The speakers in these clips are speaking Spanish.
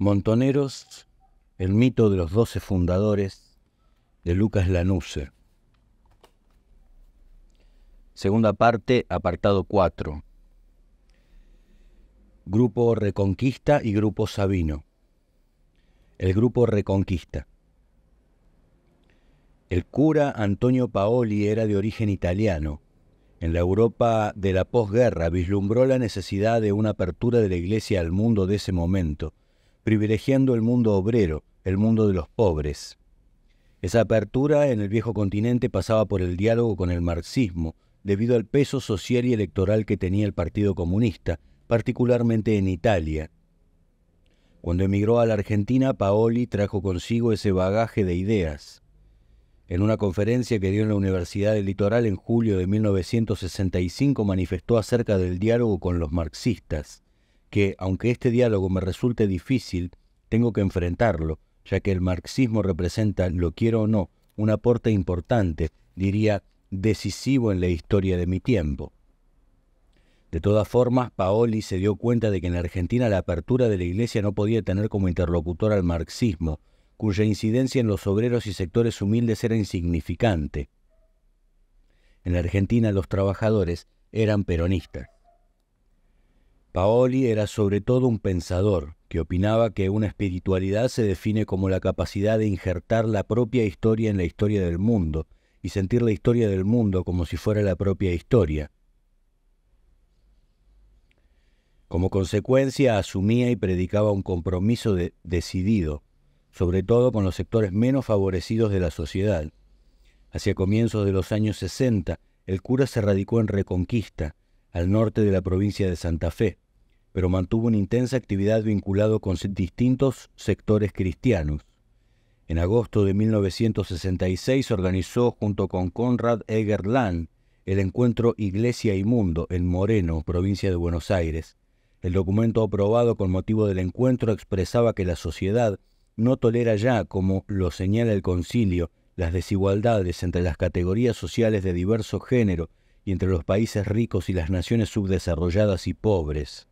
Montoneros, el mito de los doce fundadores de Lucas Lanusse. Segunda parte, apartado 4. Grupo Reconquista y Grupo Sabino. El Grupo Reconquista. El cura Antonio Paoli era de origen italiano. En la Europa de la posguerra vislumbró la necesidad de una apertura de la Iglesia al mundo de ese momento privilegiando el mundo obrero, el mundo de los pobres. Esa apertura en el viejo continente pasaba por el diálogo con el marxismo, debido al peso social y electoral que tenía el Partido Comunista, particularmente en Italia. Cuando emigró a la Argentina, Paoli trajo consigo ese bagaje de ideas. En una conferencia que dio en la Universidad del Litoral en julio de 1965 manifestó acerca del diálogo con los marxistas que, aunque este diálogo me resulte difícil, tengo que enfrentarlo, ya que el marxismo representa, lo quiero o no, un aporte importante, diría decisivo en la historia de mi tiempo. De todas formas, Paoli se dio cuenta de que en Argentina la apertura de la Iglesia no podía tener como interlocutor al marxismo, cuya incidencia en los obreros y sectores humildes era insignificante. En Argentina los trabajadores eran peronistas. Paoli era sobre todo un pensador, que opinaba que una espiritualidad se define como la capacidad de injertar la propia historia en la historia del mundo, y sentir la historia del mundo como si fuera la propia historia. Como consecuencia, asumía y predicaba un compromiso decidido, sobre todo con los sectores menos favorecidos de la sociedad. Hacia comienzos de los años 60, el cura se radicó en Reconquista, al norte de la provincia de Santa Fe pero mantuvo una intensa actividad vinculado con distintos sectores cristianos. En agosto de 1966 organizó junto con Conrad Egerland el encuentro Iglesia y Mundo en Moreno, provincia de Buenos Aires. El documento aprobado con motivo del encuentro expresaba que la sociedad no tolera ya, como lo señala el concilio, las desigualdades entre las categorías sociales de diverso género y entre los países ricos y las naciones subdesarrolladas y pobres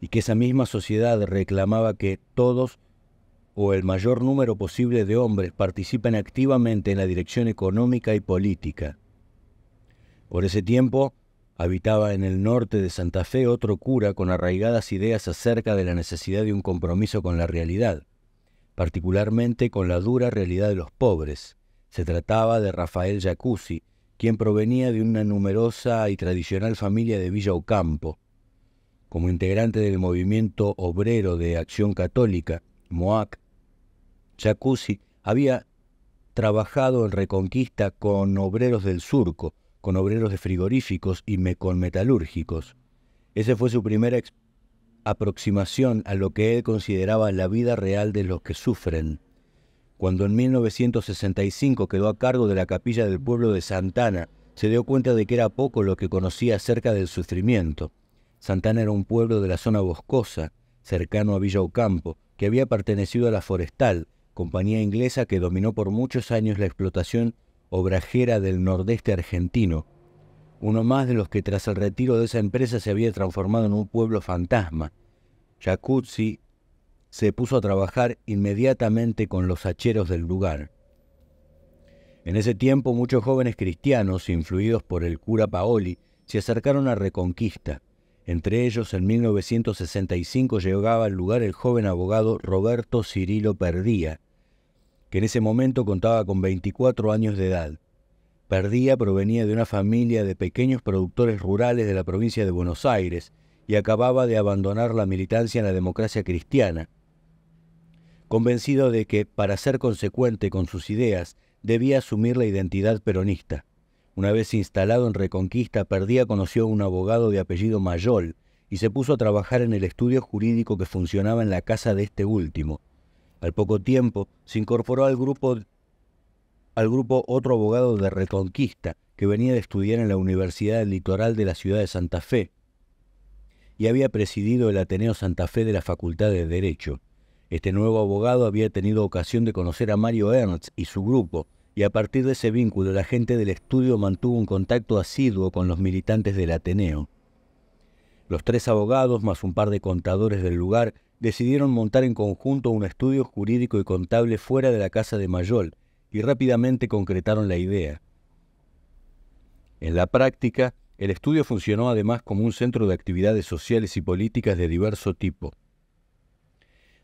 y que esa misma sociedad reclamaba que todos o el mayor número posible de hombres participen activamente en la dirección económica y política. Por ese tiempo, habitaba en el norte de Santa Fe otro cura con arraigadas ideas acerca de la necesidad de un compromiso con la realidad, particularmente con la dura realidad de los pobres. Se trataba de Rafael Jacuzzi, quien provenía de una numerosa y tradicional familia de Villa Ocampo, como integrante del movimiento obrero de acción católica, MOAC, Jacuzzi había trabajado en Reconquista con obreros del surco, con obreros de frigoríficos y con metalúrgicos. Esa fue su primera aproximación a lo que él consideraba la vida real de los que sufren. Cuando en 1965 quedó a cargo de la capilla del pueblo de Santana, se dio cuenta de que era poco lo que conocía acerca del sufrimiento. Santana era un pueblo de la zona boscosa, cercano a Villa Ocampo, que había pertenecido a la Forestal, compañía inglesa que dominó por muchos años la explotación obrajera del nordeste argentino, uno más de los que tras el retiro de esa empresa se había transformado en un pueblo fantasma. Jacuzzi se puso a trabajar inmediatamente con los hacheros del lugar. En ese tiempo muchos jóvenes cristianos, influidos por el cura Paoli, se acercaron a Reconquista. Entre ellos, en 1965 llegaba al lugar el joven abogado Roberto Cirilo Perdía, que en ese momento contaba con 24 años de edad. Perdía provenía de una familia de pequeños productores rurales de la provincia de Buenos Aires y acababa de abandonar la militancia en la democracia cristiana, convencido de que, para ser consecuente con sus ideas, debía asumir la identidad peronista. Una vez instalado en Reconquista, Perdía conoció a un abogado de apellido Mayol y se puso a trabajar en el estudio jurídico que funcionaba en la casa de este último. Al poco tiempo se incorporó al grupo, al grupo otro abogado de Reconquista, que venía de estudiar en la Universidad Litoral de la ciudad de Santa Fe y había presidido el Ateneo Santa Fe de la Facultad de Derecho. Este nuevo abogado había tenido ocasión de conocer a Mario Ernst y su grupo, y a partir de ese vínculo la gente del estudio mantuvo un contacto asiduo con los militantes del Ateneo. Los tres abogados, más un par de contadores del lugar, decidieron montar en conjunto un estudio jurídico y contable fuera de la casa de Mayol y rápidamente concretaron la idea. En la práctica, el estudio funcionó además como un centro de actividades sociales y políticas de diverso tipo.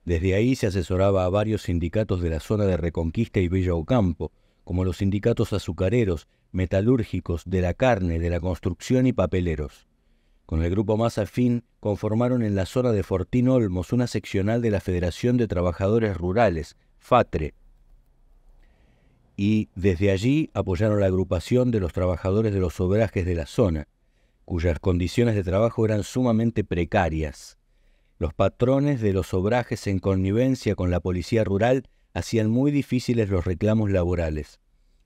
Desde ahí se asesoraba a varios sindicatos de la zona de Reconquista y Villa Ocampo, como los sindicatos azucareros, metalúrgicos, de la carne, de la construcción y papeleros. Con el grupo más afín conformaron en la zona de Fortín Olmos una seccional de la Federación de Trabajadores Rurales, FATRE, y desde allí apoyaron la agrupación de los trabajadores de los obrajes de la zona, cuyas condiciones de trabajo eran sumamente precarias. Los patrones de los obrajes en connivencia con la policía rural hacían muy difíciles los reclamos laborales.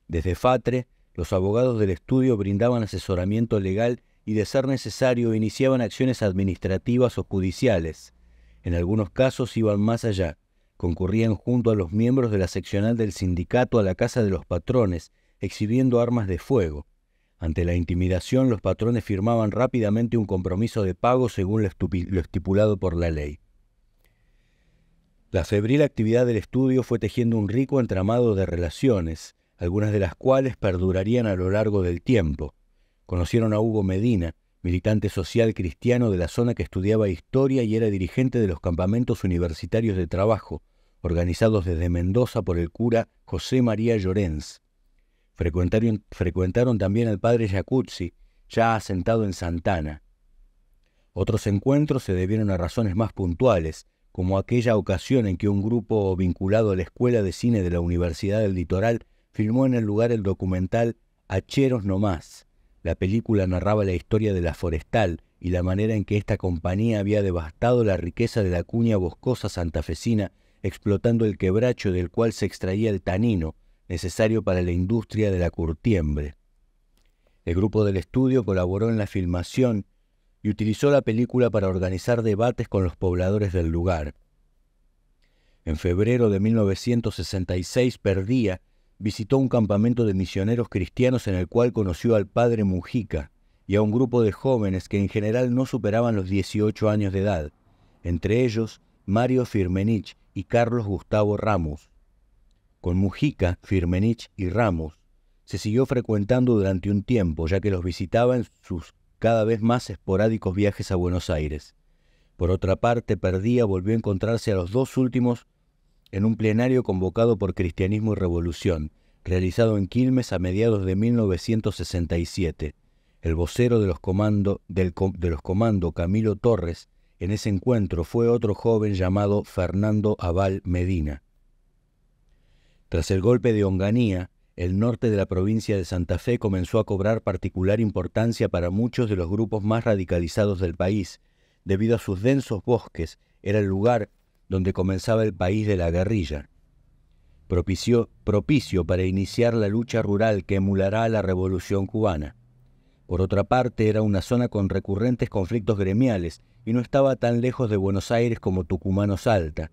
Desde FATRE, los abogados del estudio brindaban asesoramiento legal y, de ser necesario, iniciaban acciones administrativas o judiciales. En algunos casos iban más allá. Concurrían junto a los miembros de la seccional del sindicato a la casa de los patrones, exhibiendo armas de fuego. Ante la intimidación, los patrones firmaban rápidamente un compromiso de pago según lo estipulado por la ley. La febril actividad del estudio fue tejiendo un rico entramado de relaciones, algunas de las cuales perdurarían a lo largo del tiempo. Conocieron a Hugo Medina, militante social cristiano de la zona que estudiaba historia y era dirigente de los campamentos universitarios de trabajo, organizados desde Mendoza por el cura José María Llorens. Frecuentaron, también al padre Jacuzzi, ya asentado en Santana. Otros encuentros se debieron a razones más puntuales, como aquella ocasión en que un grupo vinculado a la Escuela de Cine de la Universidad del Litoral filmó en el lugar el documental Hacheros No Más. La película narraba la historia de la forestal y la manera en que esta compañía había devastado la riqueza de la cuña boscosa santafesina, explotando el quebracho del cual se extraía el tanino, necesario para la industria de la curtiembre. El grupo del estudio colaboró en la filmación y utilizó la película para organizar debates con los pobladores del lugar. En febrero de 1966 perdía, visitó un campamento de misioneros cristianos en el cual conoció al padre Mujica y a un grupo de jóvenes que en general no superaban los 18 años de edad, entre ellos Mario Firmenich y Carlos Gustavo Ramos. Con Mujica, Firmenich y Ramos se siguió frecuentando durante un tiempo, ya que los visitaba en sus cada vez más esporádicos viajes a Buenos Aires. Por otra parte, Perdía volvió a encontrarse a los dos últimos en un plenario convocado por Cristianismo y Revolución, realizado en Quilmes a mediados de 1967. El vocero de los, comando, del, de los Camilo Torres en ese encuentro fue otro joven llamado Fernando Aval Medina. Tras el golpe de Onganía, el norte de la provincia de Santa Fe comenzó a cobrar particular importancia para muchos de los grupos más radicalizados del país. Debido a sus densos bosques, era el lugar donde comenzaba el país de la guerrilla. Propicio, propicio para iniciar la lucha rural que emulará la revolución cubana. Por otra parte, era una zona con recurrentes conflictos gremiales y no estaba tan lejos de Buenos Aires como o Salta.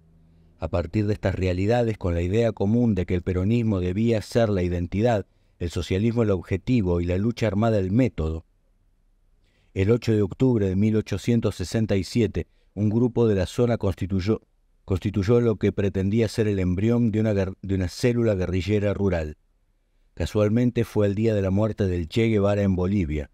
A partir de estas realidades, con la idea común de que el peronismo debía ser la identidad, el socialismo el objetivo y la lucha armada el método, el 8 de octubre de 1867, un grupo de la zona constituyó, constituyó lo que pretendía ser el embrión de una, de una célula guerrillera rural. Casualmente fue el día de la muerte del Che Guevara en Bolivia.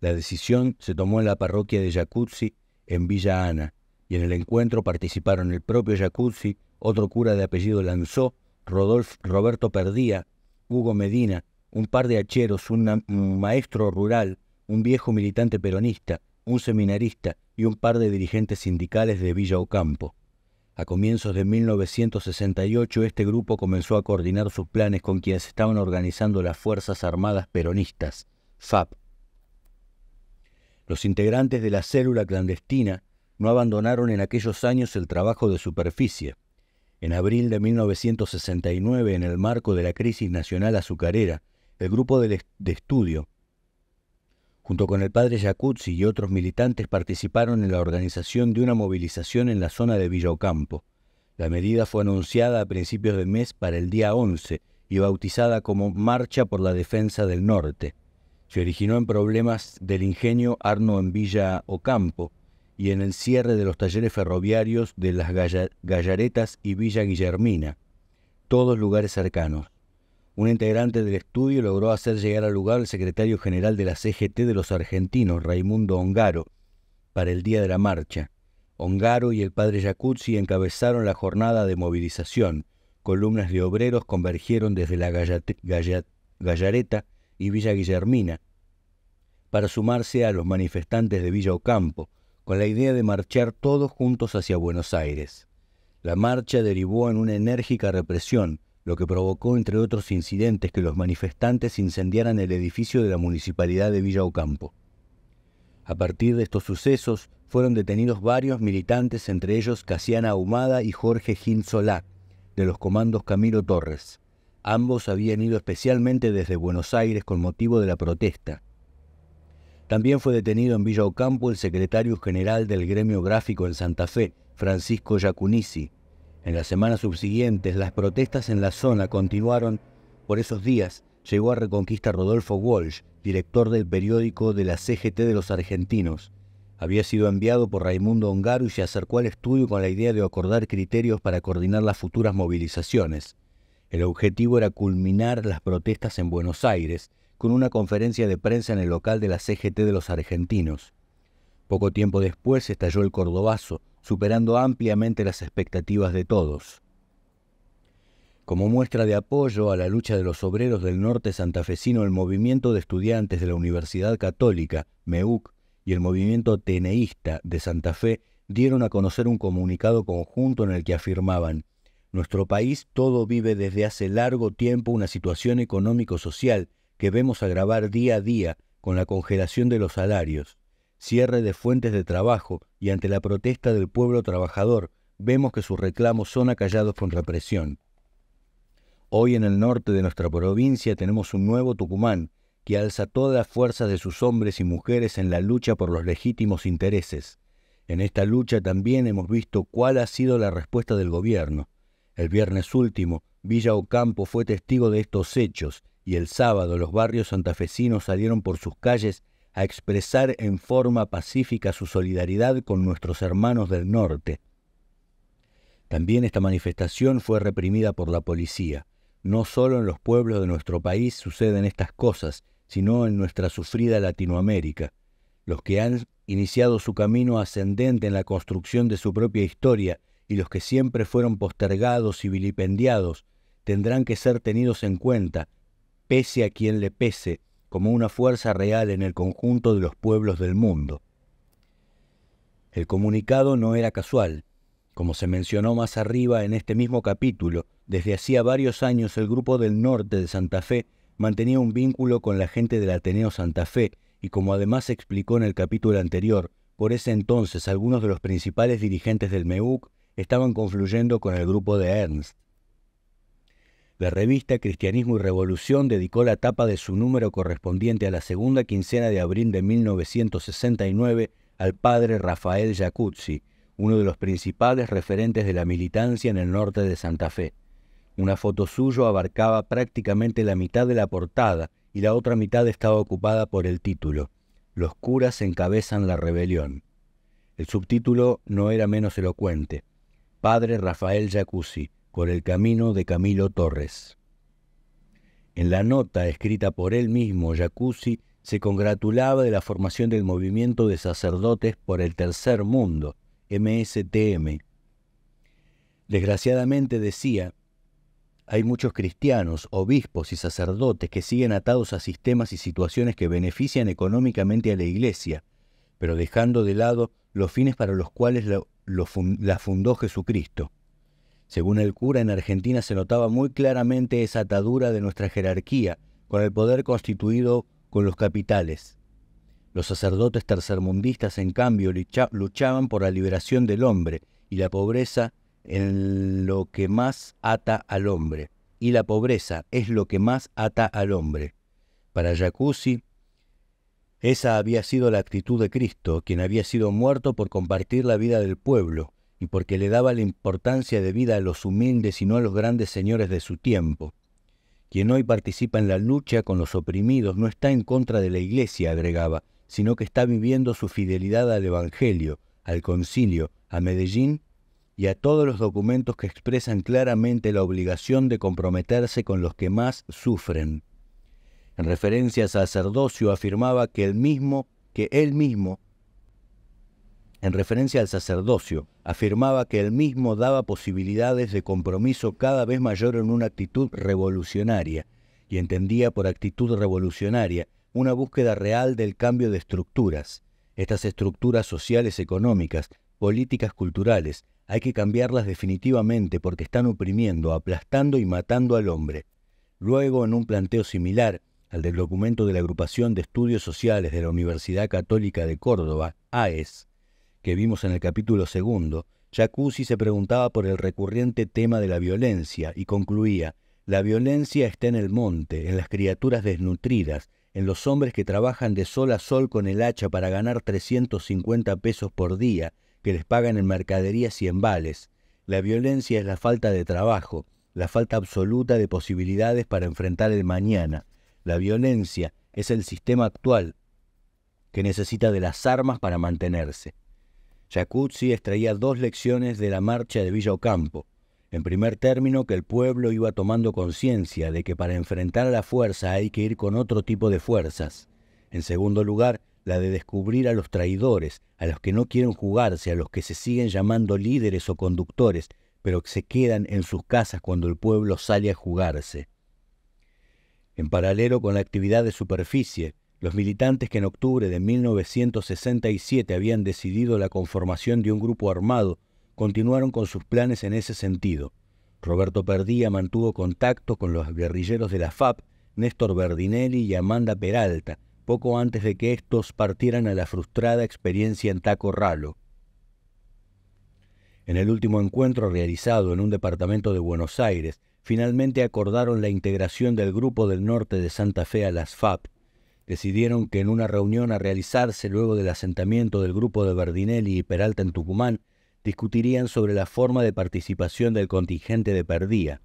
La decisión se tomó en la parroquia de Yacuzzi, en Villa Ana, y en el encuentro participaron el propio Jacuzzi, otro cura de apellido Lanzó, ...Rodolf Roberto Perdía, Hugo Medina, un par de hacheros, un, un maestro rural, un viejo militante peronista, un seminarista y un par de dirigentes sindicales de Villa Ocampo. A comienzos de 1968 este grupo comenzó a coordinar sus planes con quienes estaban organizando las Fuerzas Armadas Peronistas, FAP. Los integrantes de la célula clandestina no abandonaron en aquellos años el trabajo de superficie. En abril de 1969, en el marco de la crisis nacional azucarera, el grupo de, estudio, junto con el padre Jacuzzi y otros militantes, participaron en la organización de una movilización en la zona de Villa Ocampo. La medida fue anunciada a principios de mes para el día 11 y bautizada como Marcha por la Defensa del Norte. Se originó en problemas del ingenio Arno en Villa Ocampo, y en el cierre de los talleres ferroviarios de las Gallaretas y Villa Guillermina, todos lugares cercanos. Un integrante del estudio logró hacer llegar al lugar el secretario general de la CGT de los argentinos, Raimundo Ongaro, para el día de la marcha. Ongaro y el padre Jacuzzi encabezaron la jornada de movilización. Columnas de obreros convergieron desde la Gallareta y Villa Guillermina para sumarse a los manifestantes de Villa Ocampo, con la idea de marchar todos juntos hacia Buenos Aires. La marcha derivó en una enérgica represión, lo que provocó, entre otros incidentes, que los manifestantes incendiaran el edificio de la Municipalidad de Villa Ocampo. A partir de estos sucesos, fueron detenidos varios militantes, entre ellos Casiana Ahumada y Jorge Gil Solá, de los comandos Camilo Torres. Ambos habían ido especialmente desde Buenos Aires con motivo de la protesta. También fue detenido en Villa Ocampo el secretario general del gremio gráfico en Santa Fe, Francisco Yacunisi. En las semanas subsiguientes, las protestas en la zona continuaron. Por esos días, llegó a Reconquista Rodolfo Walsh, director del periódico de la CGT de los Argentinos. Había sido enviado por Raimundo Ongaro y se acercó al estudio con la idea de acordar criterios para coordinar las futuras movilizaciones. El objetivo era culminar las protestas en Buenos Aires, con una conferencia de prensa en el local de la CGT de los argentinos. Poco tiempo después estalló el Cordobazo, superando ampliamente las expectativas de todos. Como muestra de apoyo a la lucha de los obreros del norte santafesino, el movimiento de estudiantes de la Universidad Católica, MEUC, y el movimiento teneísta de Santa Fe dieron a conocer un comunicado conjunto en el que afirmaban, nuestro país todo vive desde hace largo tiempo una situación económico-social que vemos agravar día a día con la congelación de los salarios, cierre de fuentes de trabajo y ante la protesta del pueblo trabajador, vemos que sus reclamos son acallados con represión. Hoy en el norte de nuestra provincia tenemos un nuevo Tucumán que alza todas las fuerzas de sus hombres y mujeres en la lucha por los legítimos intereses. En esta lucha también hemos visto cuál ha sido la respuesta del gobierno. El viernes último, Villa Ocampo fue testigo de estos hechos y el sábado los barrios santafesinos salieron por sus calles a expresar en forma pacífica su solidaridad con nuestros hermanos del norte. También esta manifestación fue reprimida por la policía. No solo en los pueblos de nuestro país suceden estas cosas, sino en nuestra sufrida Latinoamérica. Los que han iniciado su camino ascendente en la construcción de su propia historia y los que siempre fueron postergados y vilipendiados, tendrán que ser tenidos en cuenta pese a quien le pese, como una fuerza real en el conjunto de los pueblos del mundo. El comunicado no era casual. Como se mencionó más arriba en este mismo capítulo, desde hacía varios años el grupo del norte de Santa Fe mantenía un vínculo con la gente del Ateneo Santa Fe y como además se explicó en el capítulo anterior, por ese entonces algunos de los principales dirigentes del MEUC estaban confluyendo con el grupo de Ernst. La revista Cristianismo y Revolución dedicó la tapa de su número correspondiente a la segunda quincena de abril de 1969 al padre Rafael Jacuzzi, uno de los principales referentes de la militancia en el norte de Santa Fe. Una foto suyo abarcaba prácticamente la mitad de la portada y la otra mitad estaba ocupada por el título, Los curas encabezan la rebelión. El subtítulo no era menos elocuente. Padre Rafael Jacuzzi, por el camino de Camilo Torres. En la nota escrita por él mismo, Jacuzzi se congratulaba de la formación del movimiento de sacerdotes por el tercer mundo, MSTM. Desgraciadamente decía, hay muchos cristianos, obispos y sacerdotes que siguen atados a sistemas y situaciones que benefician económicamente a la Iglesia, pero dejando de lado los fines para los cuales la, la fundó Jesucristo. Según el cura, en Argentina se notaba muy claramente esa atadura de nuestra jerarquía con el poder constituido con los capitales. Los sacerdotes tercermundistas, en cambio, luchaban por la liberación del hombre y la pobreza en lo que más ata al hombre. Y la pobreza es lo que más ata al hombre. Para Jacuzzi, esa había sido la actitud de Cristo, quien había sido muerto por compartir la vida del pueblo, y porque le daba la importancia de vida a los humildes y no a los grandes señores de su tiempo. Quien hoy participa en la lucha con los oprimidos no está en contra de la Iglesia, agregaba, sino que está viviendo su fidelidad al Evangelio, al concilio, a Medellín y a todos los documentos que expresan claramente la obligación de comprometerse con los que más sufren. En referencia a sacerdocio afirmaba que el mismo, que él mismo en referencia al sacerdocio, afirmaba que el mismo daba posibilidades de compromiso cada vez mayor en una actitud revolucionaria, y entendía por actitud revolucionaria una búsqueda real del cambio de estructuras. Estas estructuras sociales, económicas, políticas, culturales, hay que cambiarlas definitivamente porque están oprimiendo, aplastando y matando al hombre. Luego, en un planteo similar al del documento de la Agrupación de Estudios Sociales de la Universidad Católica de Córdoba, AES, que vimos en el capítulo segundo, Jacuzzi se preguntaba por el recurrente tema de la violencia y concluía, la violencia está en el monte, en las criaturas desnutridas, en los hombres que trabajan de sol a sol con el hacha para ganar 350 pesos por día, que les pagan en mercaderías y en vales. La violencia es la falta de trabajo, la falta absoluta de posibilidades para enfrentar el mañana. La violencia es el sistema actual que necesita de las armas para mantenerse. Jacuzzi extraía dos lecciones de la marcha de Villa Ocampo. En primer término, que el pueblo iba tomando conciencia de que para enfrentar a la fuerza hay que ir con otro tipo de fuerzas. En segundo lugar, la de descubrir a los traidores, a los que no quieren jugarse, a los que se siguen llamando líderes o conductores, pero que se quedan en sus casas cuando el pueblo sale a jugarse. En paralelo con la actividad de superficie, los militantes que en octubre de 1967 habían decidido la conformación de un grupo armado continuaron con sus planes en ese sentido. Roberto Perdía mantuvo contacto con los guerrilleros de la FAP, Néstor Berdinelli y Amanda Peralta, poco antes de que estos partieran a la frustrada experiencia en Taco Ralo. En el último encuentro realizado en un departamento de Buenos Aires, finalmente acordaron la integración del Grupo del Norte de Santa Fe a las FAP, decidieron que en una reunión a realizarse luego del asentamiento del grupo de Berdinelli y Peralta en Tucumán, discutirían sobre la forma de participación del contingente de Perdía.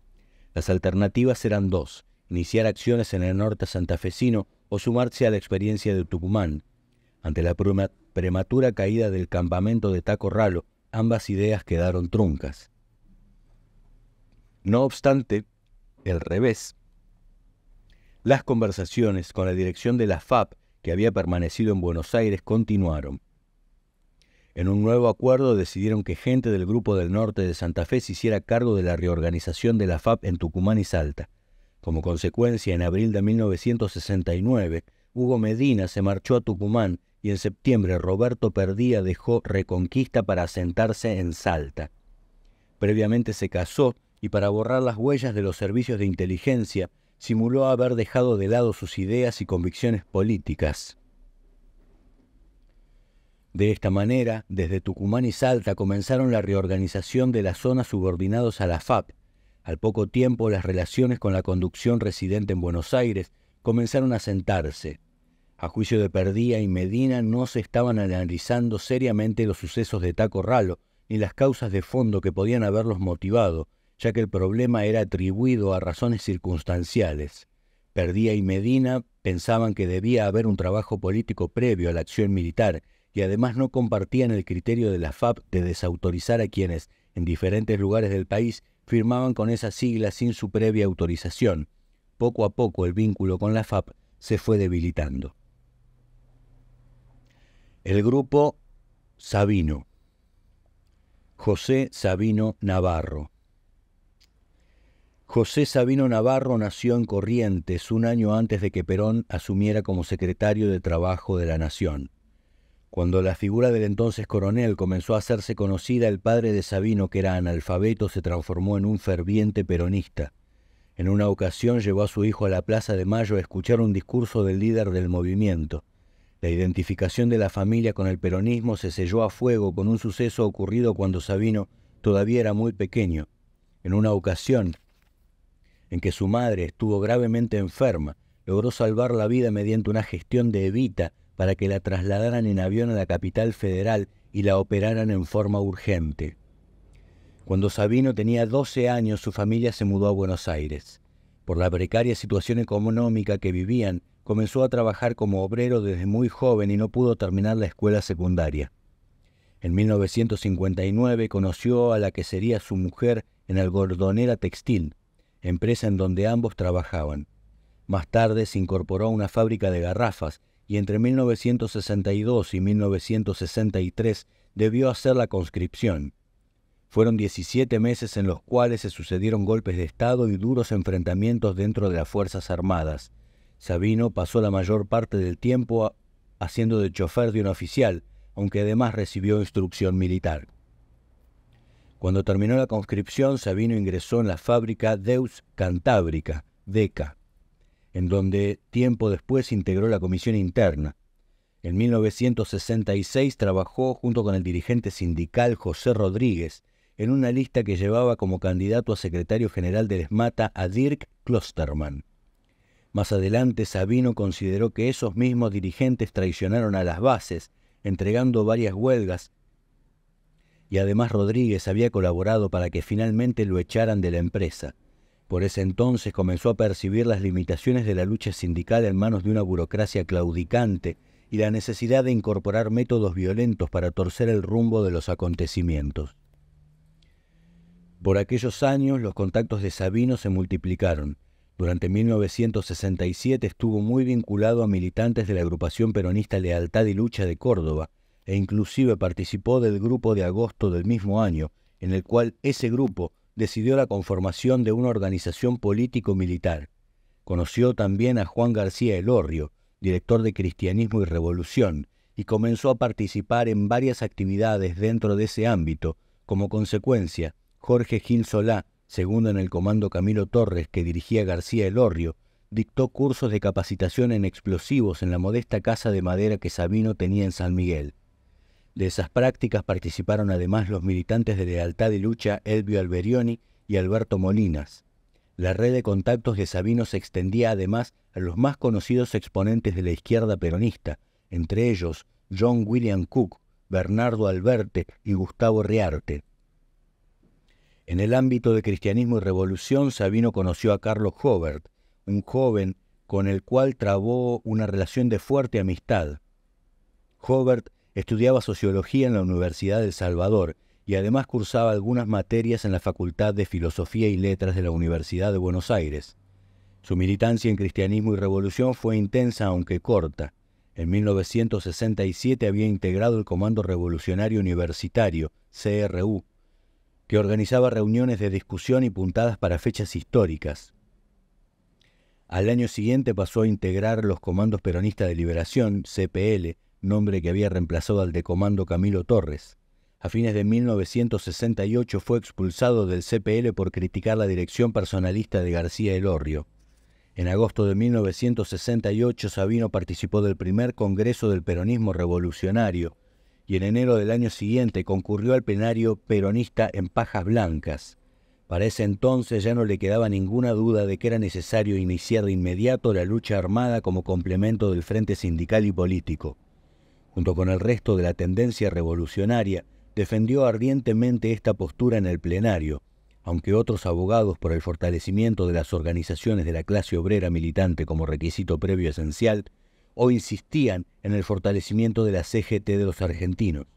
Las alternativas eran dos, iniciar acciones en el norte santafesino o sumarse a la experiencia de Tucumán. Ante la prematura caída del campamento de Taco Ralo, ambas ideas quedaron truncas. No obstante, el revés las conversaciones con la dirección de la FAP, que había permanecido en Buenos Aires, continuaron. En un nuevo acuerdo decidieron que gente del Grupo del Norte de Santa Fe se hiciera cargo de la reorganización de la FAP en Tucumán y Salta. Como consecuencia, en abril de 1969, Hugo Medina se marchó a Tucumán y en septiembre Roberto Perdía dejó Reconquista para asentarse en Salta. Previamente se casó y para borrar las huellas de los servicios de inteligencia simuló haber dejado de lado sus ideas y convicciones políticas. De esta manera, desde Tucumán y Salta comenzaron la reorganización de las zonas subordinadas a la FAP. Al poco tiempo, las relaciones con la conducción residente en Buenos Aires comenzaron a sentarse. A juicio de Perdía y Medina no se estaban analizando seriamente los sucesos de Taco Ralo ni las causas de fondo que podían haberlos motivado, ya que el problema era atribuido a razones circunstanciales. Perdía y Medina pensaban que debía haber un trabajo político previo a la acción militar y además no compartían el criterio de la FAP de desautorizar a quienes, en diferentes lugares del país, firmaban con esa sigla sin su previa autorización. Poco a poco el vínculo con la FAP se fue debilitando. El grupo Sabino. José Sabino Navarro, José Sabino Navarro nació en Corrientes un año antes de que Perón asumiera como secretario de Trabajo de la Nación. Cuando la figura del entonces coronel comenzó a hacerse conocida, el padre de Sabino, que era analfabeto, se transformó en un ferviente peronista. En una ocasión llevó a su hijo a la Plaza de Mayo a escuchar un discurso del líder del movimiento. La identificación de la familia con el peronismo se selló a fuego con un suceso ocurrido cuando Sabino todavía era muy pequeño. En una ocasión, en que su madre estuvo gravemente enferma, logró salvar la vida mediante una gestión de Evita para que la trasladaran en avión a la capital federal y la operaran en forma urgente. Cuando Sabino tenía 12 años, su familia se mudó a Buenos Aires. Por la precaria situación económica que vivían, comenzó a trabajar como obrero desde muy joven y no pudo terminar la escuela secundaria. En 1959 conoció a la que sería su mujer en Algordonera Textil, empresa en donde ambos trabajaban. Más tarde se incorporó a una fábrica de garrafas y entre 1962 y 1963 debió hacer la conscripción. Fueron 17 meses en los cuales se sucedieron golpes de Estado y duros enfrentamientos dentro de las Fuerzas Armadas. Sabino pasó la mayor parte del tiempo haciendo de chofer de un oficial, aunque además recibió instrucción militar. Cuando terminó la conscripción, Sabino ingresó en la fábrica Deus Cantábrica, DECA, en donde tiempo después integró la comisión interna. En 1966 trabajó junto con el dirigente sindical José Rodríguez en una lista que llevaba como candidato a secretario general del ESMATA a Dirk Klosterman. Más adelante, Sabino consideró que esos mismos dirigentes traicionaron a las bases, entregando varias huelgas y además Rodríguez había colaborado para que finalmente lo echaran de la empresa. Por ese entonces comenzó a percibir las limitaciones de la lucha sindical en manos de una burocracia claudicante y la necesidad de incorporar métodos violentos para torcer el rumbo de los acontecimientos. Por aquellos años los contactos de Sabino se multiplicaron. Durante 1967 estuvo muy vinculado a militantes de la agrupación peronista Lealtad y Lucha de Córdoba, e inclusive participó del grupo de agosto del mismo año, en el cual ese grupo decidió la conformación de una organización político-militar. Conoció también a Juan García Elorrio, director de Cristianismo y Revolución, y comenzó a participar en varias actividades dentro de ese ámbito. Como consecuencia, Jorge Gil Solá, segundo en el comando Camilo Torres que dirigía García Elorrio, dictó cursos de capacitación en explosivos en la modesta casa de madera que Sabino tenía en San Miguel. De esas prácticas participaron además los militantes de Lealtad y Lucha Elvio Alberioni y Alberto Molinas. La red de contactos de Sabino se extendía además a los más conocidos exponentes de la izquierda peronista, entre ellos John William Cook, Bernardo Alberte y Gustavo Riarte. En el ámbito de cristianismo y revolución, Sabino conoció a Carlos Hobart, un joven con el cual trabó una relación de fuerte amistad. Hobart Estudiaba sociología en la Universidad del Salvador y además cursaba algunas materias en la Facultad de Filosofía y Letras de la Universidad de Buenos Aires. Su militancia en cristianismo y revolución fue intensa aunque corta. En 1967 había integrado el Comando Revolucionario Universitario, CRU, que organizaba reuniones de discusión y puntadas para fechas históricas. Al año siguiente pasó a integrar los Comandos Peronistas de Liberación, CPL, nombre que había reemplazado al de comando Camilo Torres. A fines de 1968 fue expulsado del CPL por criticar la dirección personalista de García Elorrio. En agosto de 1968 Sabino participó del primer Congreso del Peronismo Revolucionario y en enero del año siguiente concurrió al plenario peronista en Pajas Blancas. Para ese entonces ya no le quedaba ninguna duda de que era necesario iniciar de inmediato la lucha armada como complemento del Frente Sindical y Político. Junto con el resto de la tendencia revolucionaria, defendió ardientemente esta postura en el plenario, aunque otros abogados por el fortalecimiento de las organizaciones de la clase obrera militante como requisito previo esencial, o insistían en el fortalecimiento de la CGT de los argentinos.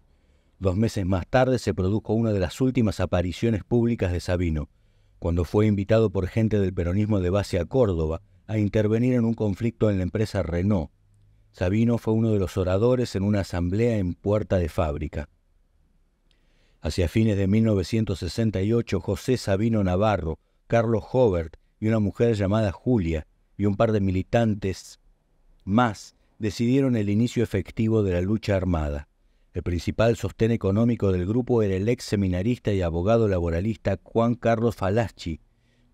Dos meses más tarde se produjo una de las últimas apariciones públicas de Sabino, cuando fue invitado por gente del peronismo de base a Córdoba a intervenir en un conflicto en la empresa Renault, Sabino fue uno de los oradores en una asamblea en Puerta de Fábrica. Hacia fines de 1968, José Sabino Navarro, Carlos Hobert y una mujer llamada Julia y un par de militantes más decidieron el inicio efectivo de la lucha armada. El principal sostén económico del grupo era el ex seminarista y abogado laboralista Juan Carlos Falaschi,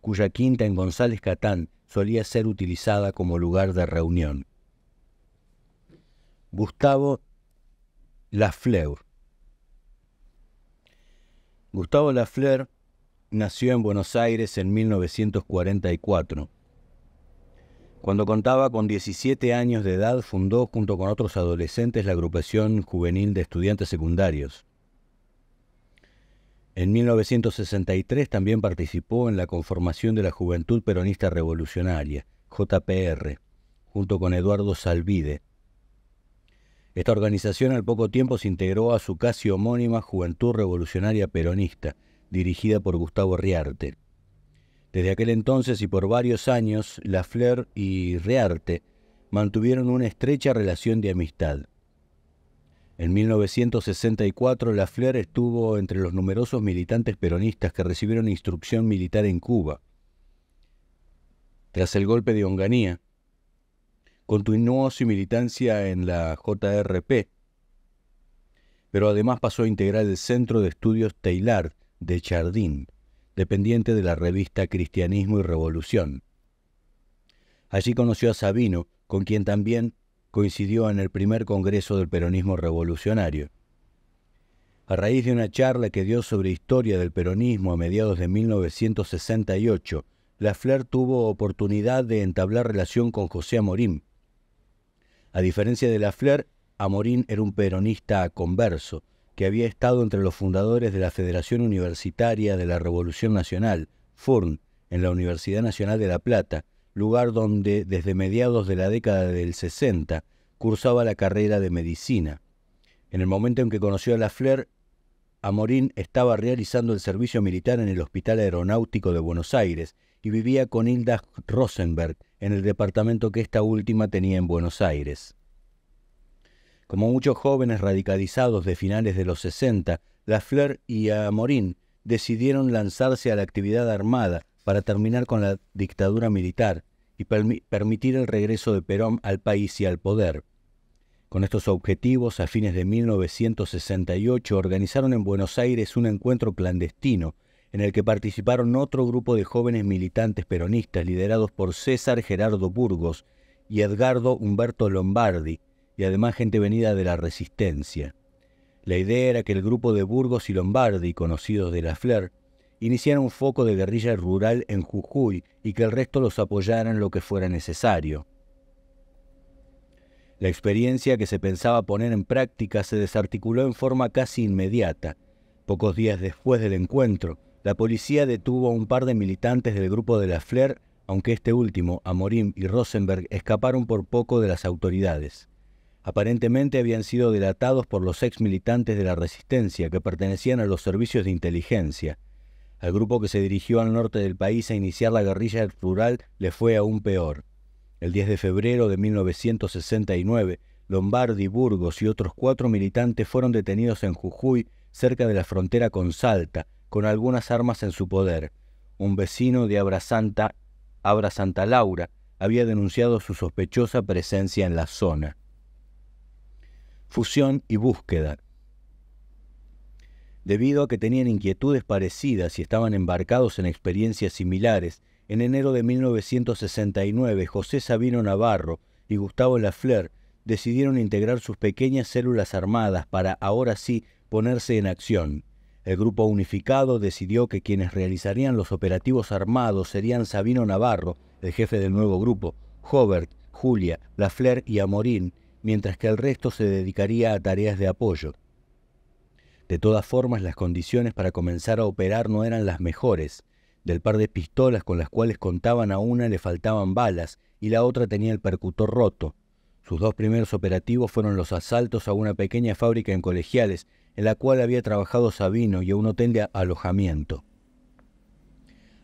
cuya quinta en González Catán solía ser utilizada como lugar de reunión. Gustavo Lafleur. Gustavo Lafleur nació en Buenos Aires en 1944. Cuando contaba con 17 años de edad, fundó junto con otros adolescentes la agrupación juvenil de estudiantes secundarios. En 1963 también participó en la conformación de la Juventud Peronista Revolucionaria, JPR, junto con Eduardo Salvide, esta organización al poco tiempo se integró a su casi homónima Juventud Revolucionaria Peronista, dirigida por Gustavo Riarte. Desde aquel entonces y por varios años, La Fleur y Riarte mantuvieron una estrecha relación de amistad. En 1964, La Fleur estuvo entre los numerosos militantes peronistas que recibieron instrucción militar en Cuba. Tras el golpe de Onganía, Continuó su militancia en la JRP, pero además pasó a integrar el Centro de Estudios Taylor de Chardín, dependiente de la revista Cristianismo y Revolución. Allí conoció a Sabino, con quien también coincidió en el primer Congreso del Peronismo Revolucionario. A raíz de una charla que dio sobre historia del peronismo a mediados de 1968, Lafleur tuvo oportunidad de entablar relación con José Amorim, a diferencia de Lafleur, Amorín era un peronista converso, que había estado entre los fundadores de la Federación Universitaria de la Revolución Nacional, FURN, en la Universidad Nacional de La Plata, lugar donde desde mediados de la década del 60 cursaba la carrera de medicina. En el momento en que conoció a Lafleur, Amorín estaba realizando el servicio militar en el Hospital Aeronáutico de Buenos Aires y vivía con Hilda Rosenberg en el departamento que esta última tenía en Buenos Aires. Como muchos jóvenes radicalizados de finales de los 60, Lafleur y Amorín decidieron lanzarse a la actividad armada para terminar con la dictadura militar y permitir el regreso de Perón al país y al poder. Con estos objetivos, a fines de 1968 organizaron en Buenos Aires un encuentro clandestino en el que participaron otro grupo de jóvenes militantes peronistas liderados por César Gerardo Burgos y Edgardo Humberto Lombardi, y además gente venida de la Resistencia. La idea era que el grupo de Burgos y Lombardi, conocidos de la Fleur, iniciara un foco de guerrilla rural en Jujuy y que el resto los apoyara en lo que fuera necesario. La experiencia que se pensaba poner en práctica se desarticuló en forma casi inmediata. Pocos días después del encuentro, la policía detuvo a un par de militantes del grupo de la FLER, aunque este último, Amorim y Rosenberg, escaparon por poco de las autoridades. Aparentemente habían sido delatados por los ex militantes de la Resistencia que pertenecían a los servicios de inteligencia. Al grupo que se dirigió al norte del país a iniciar la guerrilla rural le fue aún peor. El 10 de febrero de 1969, Lombardi, Burgos y otros cuatro militantes fueron detenidos en Jujuy, cerca de la frontera con Salta, con algunas armas en su poder. Un vecino de Abra Santa, Abra Santa Laura, había denunciado su sospechosa presencia en la zona. Fusión y búsqueda. Debido a que tenían inquietudes parecidas y estaban embarcados en experiencias similares, en enero de 1969 José Sabino Navarro y Gustavo Lafleur decidieron integrar sus pequeñas células armadas para ahora sí ponerse en acción. El grupo unificado decidió que quienes realizarían los operativos armados serían Sabino Navarro, el jefe del nuevo grupo, Hobert, Julia, Lafler y Amorín, mientras que el resto se dedicaría a tareas de apoyo. De todas formas, las condiciones para comenzar a operar no eran las mejores. Del par de pistolas con las cuales contaban a una le faltaban balas y la otra tenía el percutor roto. Sus dos primeros operativos fueron los asaltos a una pequeña fábrica en colegiales en la cual había trabajado Sabino y a un hotel de alojamiento.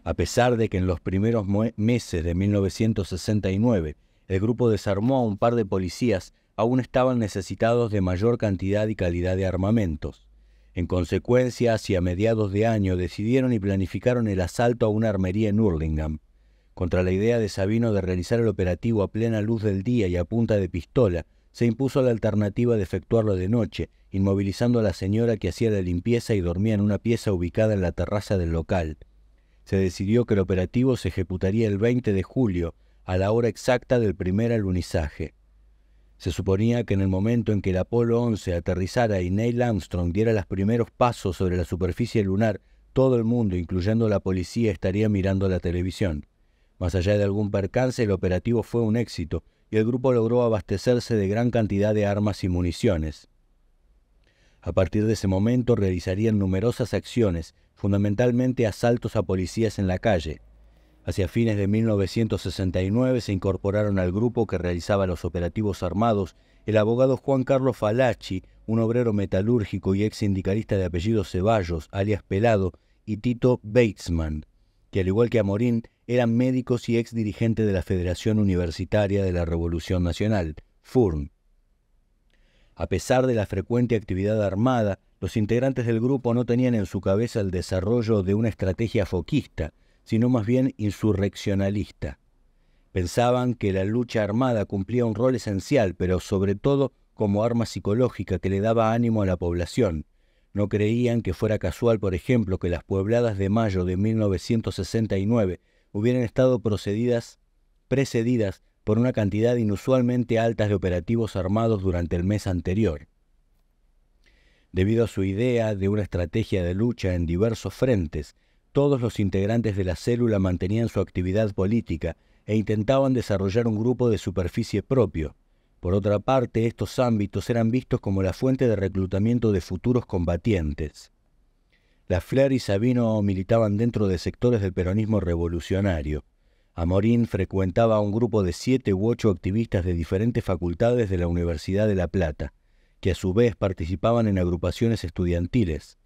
A pesar de que en los primeros meses de 1969 el grupo desarmó a un par de policías, aún estaban necesitados de mayor cantidad y calidad de armamentos. En consecuencia, hacia mediados de año decidieron y planificaron el asalto a una armería en Urlingham. Contra la idea de Sabino de realizar el operativo a plena luz del día y a punta de pistola, se impuso la alternativa de efectuarlo de noche, inmovilizando a la señora que hacía la limpieza y dormía en una pieza ubicada en la terraza del local. Se decidió que el operativo se ejecutaría el 20 de julio, a la hora exacta del primer alunizaje. Se suponía que en el momento en que el Apolo 11 aterrizara y Neil Armstrong diera los primeros pasos sobre la superficie lunar, todo el mundo, incluyendo la policía, estaría mirando la televisión. Más allá de algún percance, el operativo fue un éxito, y el grupo logró abastecerse de gran cantidad de armas y municiones. A partir de ese momento realizarían numerosas acciones, fundamentalmente asaltos a policías en la calle. Hacia fines de 1969 se incorporaron al grupo que realizaba los operativos armados el abogado Juan Carlos Falachi, un obrero metalúrgico y ex sindicalista de apellido Ceballos, alias Pelado, y Tito Batesman, que al igual que Amorín eran médicos y ex dirigente de la Federación Universitaria de la Revolución Nacional, FURN. A pesar de la frecuente actividad armada, los integrantes del grupo no tenían en su cabeza el desarrollo de una estrategia foquista, sino más bien insurreccionalista. Pensaban que la lucha armada cumplía un rol esencial, pero sobre todo como arma psicológica que le daba ánimo a la población. No creían que fuera casual, por ejemplo, que las puebladas de mayo de 1969 hubieran estado precedidas por una cantidad inusualmente alta de operativos armados durante el mes anterior. Debido a su idea de una estrategia de lucha en diversos frentes, todos los integrantes de la célula mantenían su actividad política e intentaban desarrollar un grupo de superficie propio. Por otra parte, estos ámbitos eran vistos como la fuente de reclutamiento de futuros combatientes. La Flair y Sabino militaban dentro de sectores del peronismo revolucionario. Amorín frecuentaba un grupo de siete u ocho activistas de diferentes facultades de la Universidad de La Plata, que a su vez participaban en agrupaciones estudiantiles.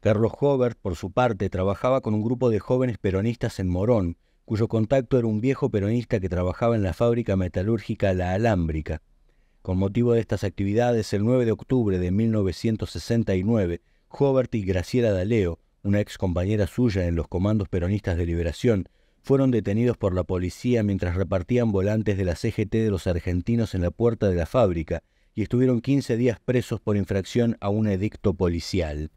Carlos Hobert, por su parte, trabajaba con un grupo de jóvenes peronistas en Morón, cuyo contacto era un viejo peronista que trabajaba en la fábrica metalúrgica La Alámbrica. Con motivo de estas actividades, el 9 de octubre de 1969 Hobart y Graciela Daleo, una ex compañera suya en los comandos peronistas de liberación, fueron detenidos por la policía mientras repartían volantes de la CGT de los argentinos en la puerta de la fábrica y estuvieron 15 días presos por infracción a un edicto policial.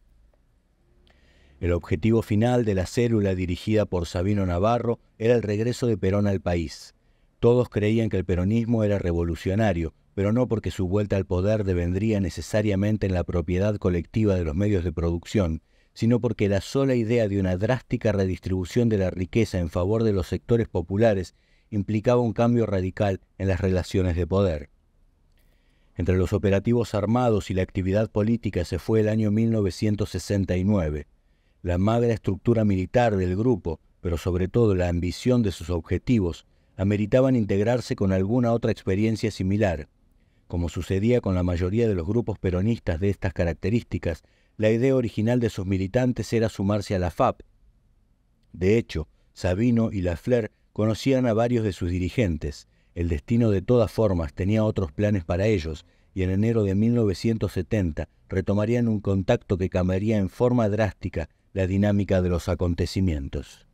El objetivo final de la célula dirigida por Sabino Navarro era el regreso de Perón al país. Todos creían que el peronismo era revolucionario, pero no porque su vuelta al poder devendría necesariamente en la propiedad colectiva de los medios de producción, sino porque la sola idea de una drástica redistribución de la riqueza en favor de los sectores populares implicaba un cambio radical en las relaciones de poder. Entre los operativos armados y la actividad política se fue el año 1969. La magra estructura militar del grupo, pero sobre todo la ambición de sus objetivos, ameritaban integrarse con alguna otra experiencia similar. Como sucedía con la mayoría de los grupos peronistas de estas características, la idea original de sus militantes era sumarse a la FAP. De hecho, Sabino y Lafleur conocían a varios de sus dirigentes. El destino de todas formas tenía otros planes para ellos, y en enero de 1970 retomarían un contacto que cambiaría en forma drástica la dinámica de los acontecimientos.